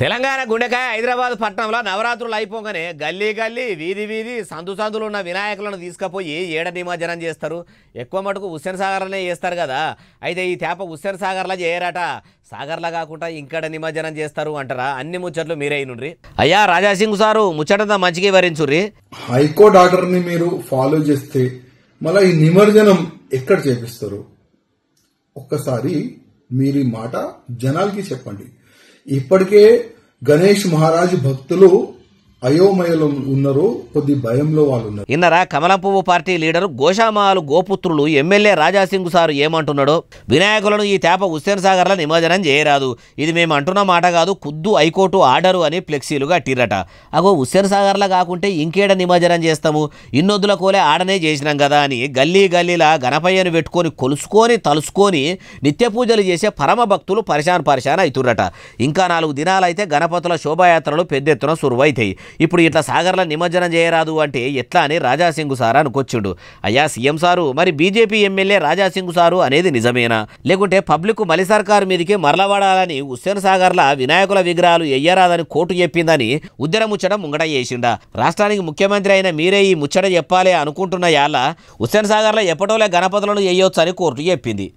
తెలంగాణ గుండెకాయ హైదరాబాద్ పట్టణంలో నవరాత్రులు అయిపోగానే గల్లీ గల్లీ వీధి వీధి సందు సందులు ఉన్న వినాయకులను తీసుకుపోయి ఏడ నిమజ్జనం చేస్తారు ఎక్కువ మటుకు హుస్సేన్ సాగర్లోనే చేస్తారు కదా అయితే ఈ తేప హుస్సేన్ సాగర్లా చేయరట సాగర్లా కాకుండా ఇంకడ నిమజ్జనం చేస్తారు అంటారా అన్ని ముచ్చట్లు మీరే అయినుండ్రి అయ్యా రాజాసింగ్ సారు ముచ్చటంతా మంచిగా వివరించుర్రి హైకోర్టు ఆర్డర్ని మీరు ఫాలో చేస్తే మళ్ళీ ఈ నిమజ్జనం ఎక్కడ చేపిస్తారు ఒక్కసారి మీరు మాట జనాలకి చెప్పండి ఇప్పటికే గణేష్ మహారాజ్ భక్తులు అయోమయలో ఉన్నారో కొద్ది భయంలో వాళ్ళు ఉన్నారు ఇన్నరా పార్టీ లీడర్ గోషామాలు గోపుత్రులు ఎమ్మెల్యే రాజాసింగ్ సారు ఏమంటున్నాడో వినాయకులను ఈ తేప హుస్సేన్ లో నిమజ్జనం చేయరాదు ఇది మేము అంటున్న మాట కాదు కుద్దు హైకోర్టు ఆర్డరు అని ఫ్లెక్సీలుగా కట్టిరట అగో హుస్సేన్ లా కాకుంటే ఇంకేడ నిమజ్జనం చేస్తాము ఇన్నొద్దుల కోలే ఆడనే చేసినాం కదా అని గల్లీ గల్లీలా గణపయ్యను పెట్టుకొని కొలుసుకొని తలుసుకొని నిత్య పూజలు చేసే పరమ భక్తులు పరిశాన్ పరిశాన్ అవుతుర్రట ఇంకా నాలుగు దినాలైతే గణపతుల శోభాయాత్రలు పెద్ద ఎత్తున సురువైతాయి ఇప్పుడు ఇట్లా సాగర్ల నిమజ్జనం చేయరాదు అంటే ఎట్లా అని రాజాసింగు సార్ అనుకొచ్చుడు అయ్యా సీఎం సారు మరి బీజేపీ ఎమ్మెల్యే రాజాసింగు సారు అనేది నిజమేనా లేకుంటే పబ్లిక్ మలి సర్కారు మీదకి మరలవాడాలని హుస్సేన్ సాగర్లా వినాయకుల విగ్రహాలు ఎయ్యరాదని కోర్టు చెప్పిందని ఉద్యమ ముచ్చట ముంగట చేసిండా రాష్ట్రానికి ముఖ్యమంత్రి అయిన మీరే ఈ ముచ్చట చెప్పాలి అనుకుంటున్న యాళ్ళ హుస్సేన్ సాగర్లో ఎప్పటోలే గణపతులను వేయొచ్చని కోర్టు చెప్పింది